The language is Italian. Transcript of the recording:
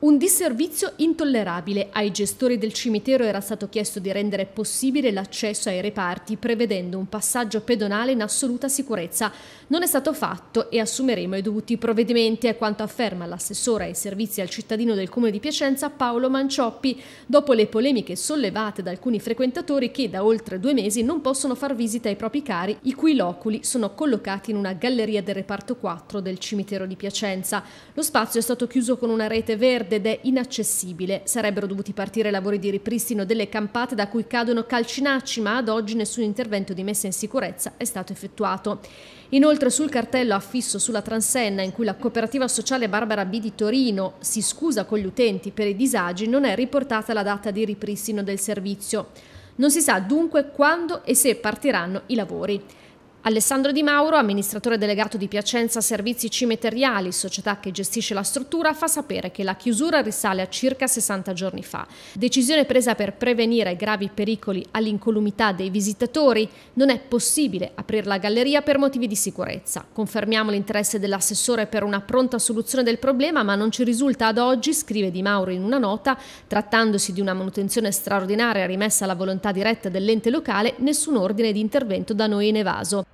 Un disservizio intollerabile. Ai gestori del cimitero era stato chiesto di rendere possibile l'accesso ai reparti prevedendo un passaggio pedonale in assoluta sicurezza. Non è stato fatto e assumeremo i dovuti provvedimenti, è quanto afferma l'assessore ai servizi al cittadino del Comune di Piacenza Paolo Mancioppi, dopo le polemiche sollevate da alcuni frequentatori che da oltre due mesi non possono far visita ai propri cari, i cui loculi sono collocati in una galleria del reparto 4 del cimitero di Piacenza. Lo spazio è stato chiuso con una rete verde verde ed è inaccessibile. Sarebbero dovuti partire lavori di ripristino delle campate da cui cadono calcinacci, ma ad oggi nessun intervento di messa in sicurezza è stato effettuato. Inoltre sul cartello affisso sulla Transenna in cui la cooperativa sociale Barbara B di Torino si scusa con gli utenti per i disagi non è riportata la data di ripristino del servizio. Non si sa dunque quando e se partiranno i lavori. Alessandro Di Mauro, amministratore delegato di Piacenza Servizi Cimeteriali, società che gestisce la struttura, fa sapere che la chiusura risale a circa 60 giorni fa. Decisione presa per prevenire gravi pericoli all'incolumità dei visitatori. Non è possibile aprire la galleria per motivi di sicurezza. Confermiamo l'interesse dell'assessore per una pronta soluzione del problema, ma non ci risulta ad oggi, scrive Di Mauro in una nota, trattandosi di una manutenzione straordinaria rimessa alla volontà diretta dell'ente locale, nessun ordine di intervento da noi in evaso.